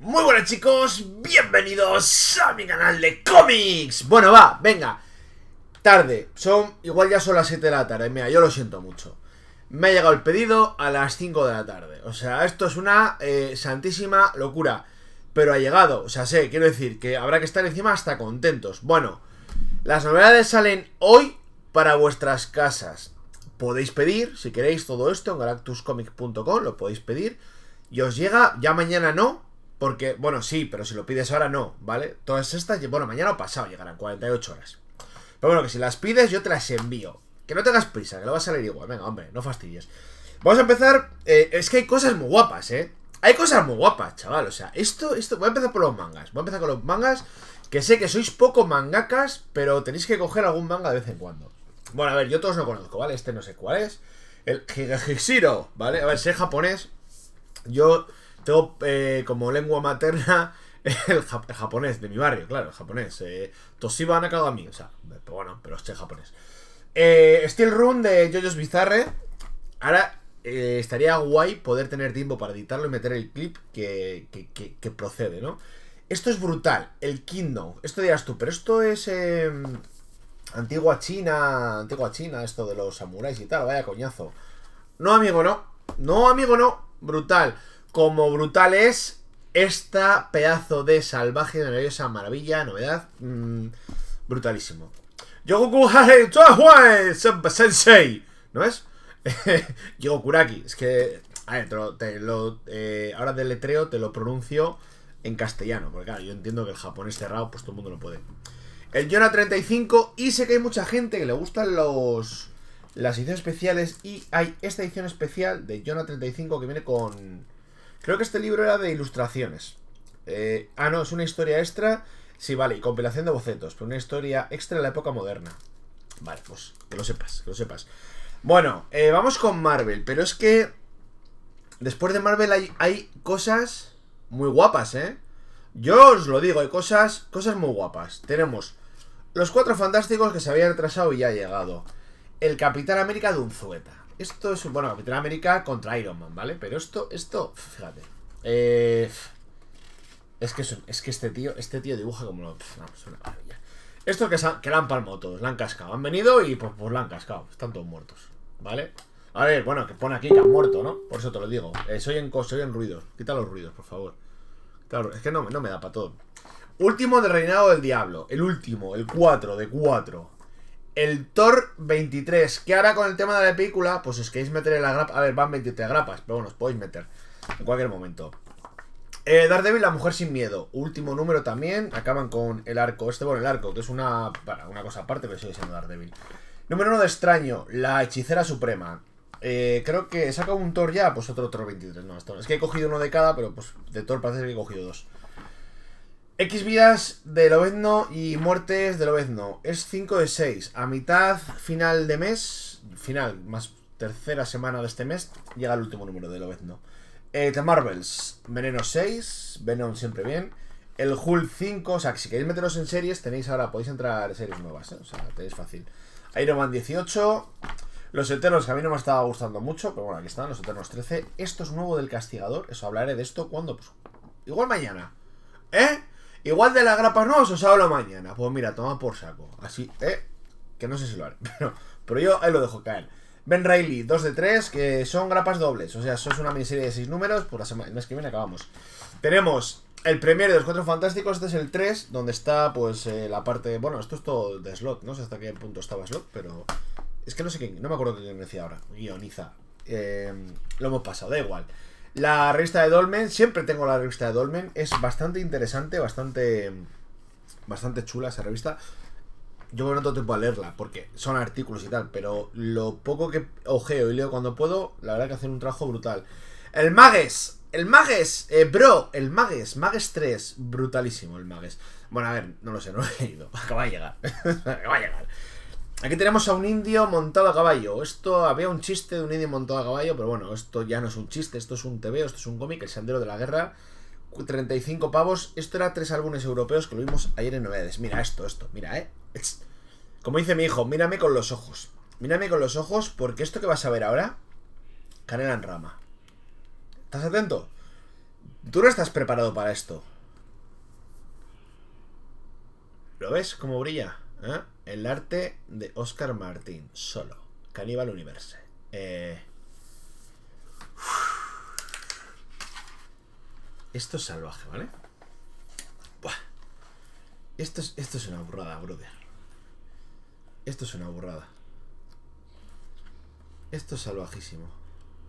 Muy buenas chicos, bienvenidos a mi canal de cómics Bueno va, venga Tarde, son, igual ya son las 7 de la tarde Mira, yo lo siento mucho Me ha llegado el pedido a las 5 de la tarde O sea, esto es una eh, santísima locura Pero ha llegado, o sea, sé, quiero decir que habrá que estar encima hasta contentos Bueno, las novedades salen hoy para vuestras casas Podéis pedir, si queréis, todo esto en galactuscomics.com Lo podéis pedir y os llega, ya mañana no, porque, bueno, sí, pero si lo pides ahora no, ¿vale? Todas estas, bueno, mañana o pasado llegarán 48 horas. Pero bueno, que si las pides yo te las envío. Que no tengas prisa, que lo va a salir igual. Venga, hombre, no fastidies. Vamos a empezar. Eh, es que hay cosas muy guapas, ¿eh? Hay cosas muy guapas, chaval. O sea, esto, esto. Voy a empezar por los mangas. Voy a empezar con los mangas. Que sé que sois poco mangakas, pero tenéis que coger algún manga de vez en cuando. Bueno, a ver, yo todos no conozco, ¿vale? Este no sé cuál es. El Higashiro, ¿vale? A ver, sé japonés. Yo tengo eh, como lengua materna el, japonés de mi barrio, claro, el japonés. Eh, Toshiba Nakagami, o sea, bueno, pero este japonés. Eh, Steel Run de Jojo's Bizarre. Ahora eh, estaría guay poder tener tiempo para editarlo y meter el clip que, procede, ¿no? Esto es brutal, el Kingdom. Esto dirás tú, pero esto es em, antigua China, antigua China, esto de los samuráis y tal, vaya coñazo. No, amigo, no. No, amigo, no. Brutal como brutal es esta pedazo de salvaje, nerviosa... maravilla, novedad. Mm, brutalísimo. Yogoku Sensei. ¿No es? Yokuraki. Es que. A ver, te lo, eh, ahora del letreo te lo pronuncio en castellano. Porque claro, yo entiendo que el japonés cerrado, pues todo el mundo no puede. El Yona 35. Y sé que hay mucha gente que le gustan los. Las ediciones especiales. Y hay esta edición especial de Yona 35 que viene con Creo que este libro era de ilustraciones. Eh, ah, no, es una historia extra. Sí, vale, y compilación de bocetos, pero una historia extra de la época moderna. Vale, pues que lo sepas, que lo sepas. Bueno, eh, vamos con Marvel, pero es que después de Marvel hay, cosas muy guapas, ¿eh? Yo os lo digo, hay cosas, cosas muy guapas. Tenemos los cuatro fantásticos que se habían retrasado y ya ha llegado. El Capitán América de Unzueta. Esto es Bueno, Capitán América contra Iron Man, ¿vale? Pero esto, esto... Fíjate. Eh, es que, es que este tío, este tío dibuja como lo. una Esto que, que la han palmado todos, la han cascado. Han venido y pues, pues la han cascado. Están todos muertos. ¿Vale? A ver, bueno, que pone aquí que han muerto, ¿no? Por eso te lo digo. Eh, soy en soy en ruidos. Quita los ruidos, por favor. Claro, es que no, no me da para todo. Último de reinado del diablo. El último, el 4 de 4. El Thor 23. ¿Qué hará con el tema de la película? Pues os queréis meter en la grapa. A ver, van 23 grapas, pero bueno, os podéis meter en cualquier momento. Eh, Daredevil, la mujer sin miedo. Último número también. Acaban con el arco. Este, bueno, el arco, que es una, una cosa aparte, pero sigue siendo Daredevil. Número uno de extraño, la hechicera suprema. Eh, creo que sacado un Thor ya, pues otro Thor 23. No, es que he cogido uno de cada, pero pues de Thor parece que he cogido dos. X vidas de Lobezno y muertes de Lobezno. Es 5 de 6. A mitad, final de mes, final, más tercera semana de este mes, llega el último número de Lobezno. Eh, The Marvels, Veneno 6, Venom siempre bien. El Hulk 5, o sea, que si queréis meteros en series, tenéis ahora, podéis entrar en series nuevas, ¿eh? o sea, tenéis fácil. Iron Man 18, Los Eternos, que a mí no me estaba gustando mucho, pero bueno, aquí están, Los Eternos 13. Esto es nuevo del Castigador, eso hablaré de esto cuando, pues, igual mañana. ¿Eh? Igual de las grapas no, os hablo mañana. Pues mira, toma por saco. Así, eh. Que no sé si lo haré, pero, yo ahí lo dejo caer. Ben Reilly, 2 de 3, que son grapas dobles. O sea, eso es una miniserie de 6 números. Por la semana, el que viene acabamos. Tenemos el premier de los Cuatro Fantásticos. Este es el 3, donde está, pues, eh, la parte. Bueno, esto es todo de slot. No sé hasta qué punto estaba slot, pero. Es que no sé quién. No me acuerdo quién decía ahora. Guioniza. Eh, lo hemos pasado, da igual. La revista de Dolmen, siempre tengo la revista de Dolmen, es bastante interesante, bastante, bastante chula esa revista. Yo no tengo tiempo a leerla porque son artículos y tal, pero lo poco que ojeo y leo cuando puedo, la verdad que hacen un trabajo brutal. El Magues, el Magues, eh, bro, el Magues, Magues 3, brutalísimo el Magues. Bueno, a ver, no lo sé, no lo he leído, acaba de llegar, acaba de llegar. Aquí tenemos a un indio montado a caballo. Esto había un chiste de un indio montado a caballo, pero bueno, esto ya no es un chiste, esto es un tebeo, esto es un cómic, el sendero de la guerra. 35 pavos. Esto era tres álbumes europeos que lo vimos ayer en novedades. Mira esto, esto, mira, eh. Como dice mi hijo, mírame con los ojos. Mírame con los ojos porque esto que vas a ver ahora, canela en rama. ¿Estás atento? Tú no estás preparado para esto. ¿Lo ves? ¿Cómo brilla? ¿Eh? El arte de Oscar Martín, solo. Caníbal Universe. Eh, esto es salvaje, ¿vale? Esto es, esto es una burrada, brother. Esto es una burrada. Esto es salvajísimo.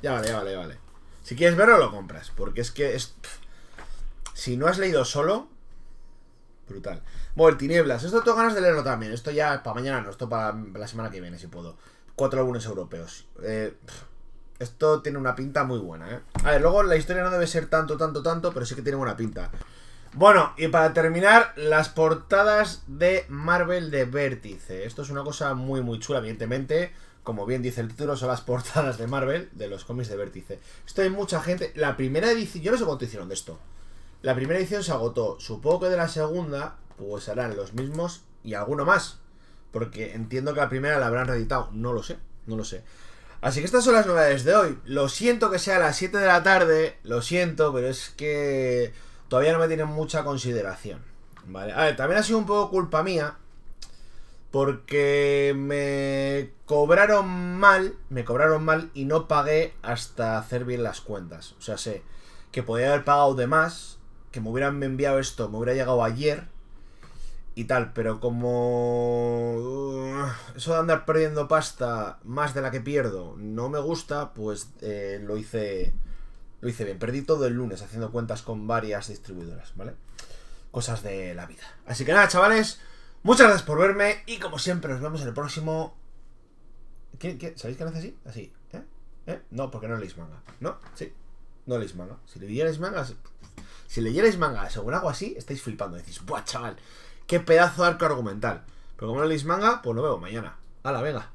Ya vale, ya vale, vale. Si quieres verlo, lo compras. Porque es que Si no has leído solo, Brutal. Bueno, el Tinieblas. Esto tengo ganas de leerlo también. Esto ya para mañana, no. Esto para la semana que viene, si puedo. Cuatro álbumes europeos. Eh, esto tiene una pinta muy buena, ¿eh? A ver, luego la historia no debe ser tanto, tanto, tanto, pero sí que tiene buena pinta. Bueno, y para terminar, las portadas de Marvel de Vértice. Esto es una cosa muy, muy chula, evidentemente. Como bien dice el título, son las portadas de Marvel de los cómics de Vértice. Esto hay mucha gente. La primera edición. Yo no sé cuánto hicieron de esto. La primera edición se agotó. Supongo que de la segunda, pues serán los mismos y alguno más. Porque entiendo que la primera la habrán reeditado. No lo sé, no lo sé. Así que estas son las novedades de hoy. Lo siento que sea a las 7 de la tarde, lo siento, pero es que todavía no me tienen mucha consideración. Vale, a ver, también ha sido un poco culpa mía. Porque me cobraron mal, me cobraron mal y no pagué hasta hacer bien las cuentas. O sea, sé que podía haber pagado de más que me hubieran enviado esto, me hubiera llegado ayer y tal, pero como uh, eso de andar perdiendo pasta más de la que pierdo no me gusta, pues eh, lo hice lo hice bien. Perdí todo el lunes haciendo cuentas con varias distribuidoras, ¿vale? Cosas de la vida. Así que nada, chavales, muchas gracias por verme y como siempre nos vemos en el próximo... ¿Qué, sabéis que hace así? Así, ¿eh? ¿eh? No, porque no leéis manga, ¿no? Sí, no leéis manga. Si le manga... mangas si leyerais manga según algo así, estáis flipando. Decís, ¡buah, chaval! ¡Qué pedazo de arco argumental! Pero como no leéis manga, pues lo veo mañana. ¡Hala, venga!